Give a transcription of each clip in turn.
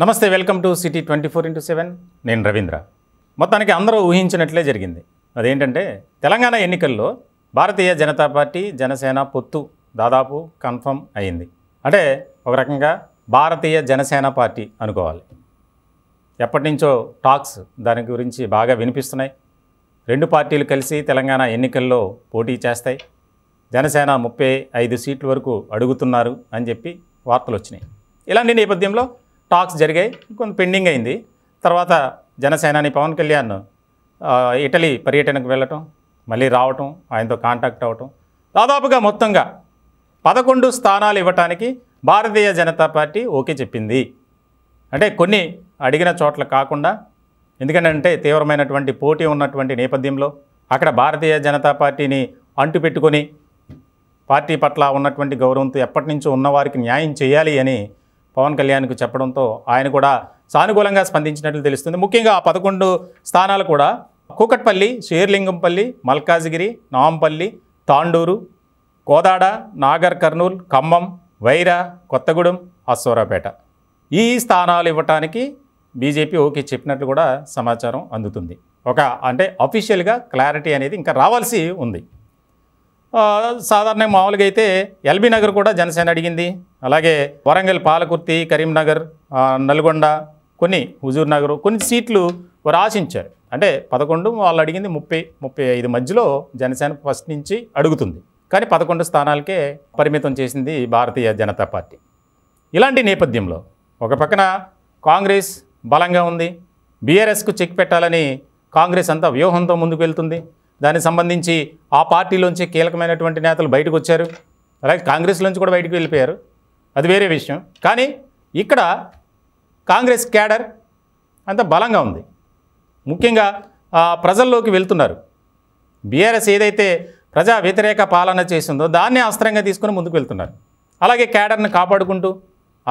నమస్తే welcome to city twenty four into seven నేను రవీంద్ర మొత్తానికి అందరూ ఊహించినట్లే జరిగింది అదేంటంటే తెలంగాణ ఎన్నికల్లో భారతీయ జనతా పార్టీ జనసేన పొత్తు దాదాపు కన్ఫర్మ్ అయింది అంటే ఒక రకంగా భారతీయ జనసేన పార్టీ అనుకోవాలి ఎప్పటి నుంచో టాక్స్ దాని గురించి బాగా వినిపిస్తున్నాయి రెండు పార్టీలు కలిసి తెలంగాణ ఎన్నికల్లో పోటీ చేస్తాయి జనసేన ముప్పై ఐదు సీట్ల వరకు అడుగుతున్నారు అని చెప్పి వార్తలు వచ్చినాయి ఇలాంటి నేపథ్యంలో టాక్స్ జరిగాయి కొంత పెండింగ్ అయింది తర్వాత జనసేనాని పవన్ కళ్యాణ్ ఇటలీ పర్యటనకు వెళ్ళటం మళ్ళీ రావటం ఆయనతో కాంటాక్ట్ అవ్వటం దాదాపుగా మొత్తంగా పదకొండు స్థానాలు ఇవ్వటానికి భారతీయ జనతా పార్టీ ఓకే చెప్పింది అంటే కొన్ని అడిగిన చోట్ల కాకుండా ఎందుకంటే తీవ్రమైనటువంటి పోటీ ఉన్నటువంటి నేపథ్యంలో అక్కడ భారతీయ జనతా పార్టీని అంటుపెట్టుకొని పార్టీ పట్ల ఉన్నటువంటి గౌరవంతో ఎప్పటి నుంచో ఉన్నవారికి న్యాయం చేయాలి అని పవన్ కళ్యాణ్కు చెప్పడంతో ఆయన కూడా సానుకూలంగా స్పందించినట్లు తెలుస్తుంది ముఖ్యంగా ఆ పదకొండు స్థానాలు కూడా కూకట్పల్లి షేర్లింగంపల్లి మల్కాజిగిరి నాంపల్లి తాండూరు కోదాడ నాగర్ కర్నూల్ ఖమ్మం వైరా కొత్తగూడెం అశ్వరాపేట ఈ స్థానాలు ఇవ్వటానికి బీజేపీ ఓకే చెప్పినట్లు కూడా సమాచారం అందుతుంది ఒక అంటే అఫీషియల్గా క్లారిటీ అనేది ఇంకా రావాల్సి ఉంది సాధారణ మామూలుగా అయితే ఎల్బీ నగర్ కూడా జనసేన అడిగింది అలాగే వరంగల్ పాలకుర్తి కరీంనగర్ నల్గొండ కొన్ని హుజూర్ నగర్ కొన్ని సీట్లు వారు ఆశించారు అంటే పదకొండు వాళ్ళు అడిగింది ముప్పై ముప్పై ఐదు మధ్యలో జనసేన ఫస్ట్ నుంచి అడుగుతుంది కానీ పదకొండు స్థానాలకే పరిమితం చేసింది భారతీయ జనతా పార్టీ ఇలాంటి నేపథ్యంలో ఒక పక్కన కాంగ్రెస్ బలంగా ఉంది బీఆర్ఎస్కు చెక్ పెట్టాలని కాంగ్రెస్ అంతా వ్యూహంతో ముందుకు వెళ్తుంది దానికి సంబంధించి ఆ పార్టీలోంచి కీలకమైనటువంటి నేతలు బయటకు వచ్చారు అలాగే కాంగ్రెస్ నుంచి కూడా బయటకు వెళ్ళిపోయారు అది వేరే విషయం కానీ ఇక్కడ కాంగ్రెస్ క్యాడర్ అంత బలంగా ఉంది ముఖ్యంగా ప్రజల్లోకి వెళ్తున్నారు బీఆర్ఎస్ ఏదైతే ప్రజా వ్యతిరేక పాలన చేసిందో దాన్ని అస్త్రంగా తీసుకుని ముందుకు వెళ్తున్నారు అలాగే క్యాడర్ని కాపాడుకుంటూ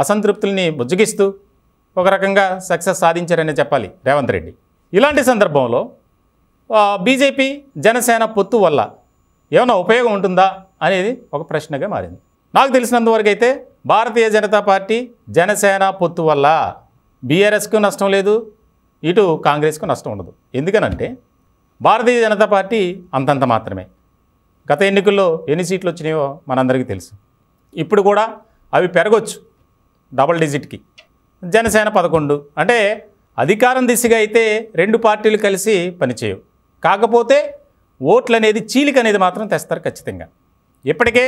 అసంతృప్తుల్ని బుజ్జగిస్తూ ఒక రకంగా సక్సెస్ సాధించారనే చెప్పాలి రేవంత్ రెడ్డి ఇలాంటి సందర్భంలో బీజేపీ జనసేన పొత్తు వల్ల ఏమైనా ఉపయోగం ఉంటుందా అనేది ఒక ప్రశ్నగా మారింది నాకు తెలిసినంతవరకు అయితే భారతీయ జనతా పార్టీ జనసేన పొత్తు వల్ల బీఆర్ఎస్కు నష్టం లేదు ఇటు కాంగ్రెస్కు నష్టం ఉండదు ఎందుకనంటే భారతీయ జనతా పార్టీ అంతంత మాత్రమే గత ఎన్నికల్లో ఎన్ని సీట్లు వచ్చినాయో మనందరికీ తెలుసు ఇప్పుడు కూడా అవి పెరగొచ్చు డబల్ డిజిట్కి జనసేన పదకొండు అంటే అధికారం దిశగా అయితే రెండు పార్టీలు కలిసి పనిచేయవు కాకపోతే ఓట్లు అనేది చీలిక అనేది మాత్రం తెస్తారు ఖచ్చితంగా ఇప్పటికే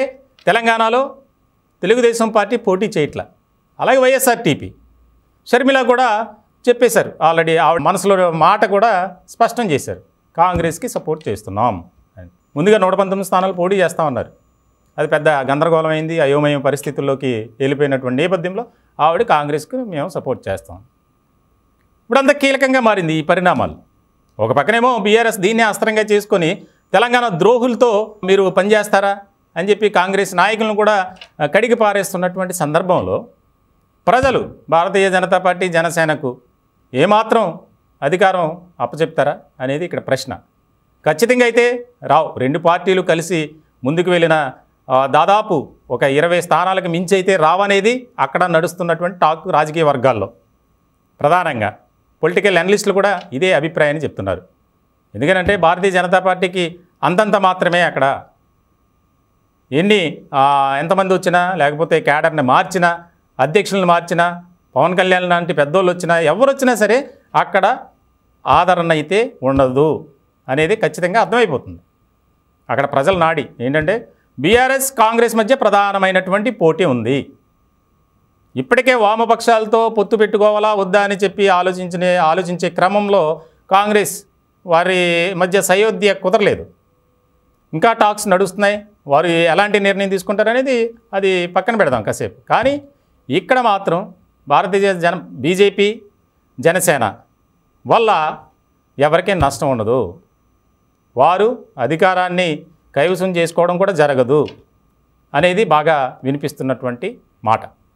తెలంగాణలో తెలుగుదేశం పార్టీ పోటీ చేయట్ల అలాగే వైఎస్ఆర్టీపీ షర్మిల కూడా చెప్పేశారు ఆల్రెడీ ఆవిడ మనసులో మాట కూడా స్పష్టం చేశారు కాంగ్రెస్కి సపోర్ట్ చేస్తున్నాం ముందుగా నూట పంతొమ్మిది స్థానాలు పోటీ చేస్తామన్నారు అది పెద్ద గందరగోళమైంది అయోమయం పరిస్థితుల్లోకి వెళ్ళిపోయినటువంటి నేపథ్యంలో ఆవిడ కాంగ్రెస్కి మేము సపోర్ట్ చేస్తాం ఇప్పుడు అంత కీలకంగా మారింది ఈ పరిణామాలు ఒక పక్కనేమో బీఆర్ఎస్ దీన్నే అస్త్రంగా చేసుకొని తెలంగాణ ద్రోహులతో మీరు పనిచేస్తారా అని చెప్పి కాంగ్రెస్ నాయకులను కూడా కడిగి పారేస్తున్నటువంటి సందర్భంలో ప్రజలు భారతీయ జనతా పార్టీ జనసేనకు ఏమాత్రం అధికారం అప్పచెప్తారా అనేది ఇక్కడ ప్రశ్న ఖచ్చితంగా అయితే రావు రెండు పార్టీలు కలిసి ముందుకు వెళ్ళిన దాదాపు ఒక ఇరవై స్థానాలకు మించి అయితే రావనేది అక్కడ నడుస్తున్నటువంటి టాక్ రాజకీయ వర్గాల్లో ప్రధానంగా పొలిటికల్ అనలిస్టులు కూడా ఇదే అభిప్రాయాన్ని చెప్తున్నారు ఎందుకంటే భారతీయ జనతా పార్టీకి అంతంత మాత్రమే అక్కడ ఎన్ని ఎంతమంది వచ్చినా లేకపోతే క్యాడర్ని మార్చినా అధ్యక్షులను మార్చినా పవన్ కళ్యాణ్ లాంటి పెద్దోళ్ళు వచ్చినా ఎవరు వచ్చినా సరే అక్కడ ఆదరణ అయితే ఉండదు అనేది ఖచ్చితంగా అర్థమైపోతుంది అక్కడ ప్రజల నాడి ఏంటంటే బీఆర్ఎస్ కాంగ్రెస్ మధ్య ప్రధానమైనటువంటి పోటీ ఉంది ఇప్పటికే వామపక్షాలతో పొత్తు పెట్టుకోవాలా వద్దా అని చెప్పి ఆలోచించిన ఆలోచించే క్రమంలో కాంగ్రెస్ వారి మధ్య సయోధ్య కుదరలేదు ఇంకా టాక్స్ నడుస్తున్నాయి వారు ఎలాంటి నిర్ణయం తీసుకుంటారనేది అది పక్కన పెడదాం కాసేపు కానీ ఇక్కడ మాత్రం భారతీయ జన బీజేపీ జనసేన వల్ల ఎవరికీ నష్టం ఉండదు వారు అధికారాన్ని కైవసం చేసుకోవడం కూడా జరగదు అనేది బాగా వినిపిస్తున్నటువంటి మాట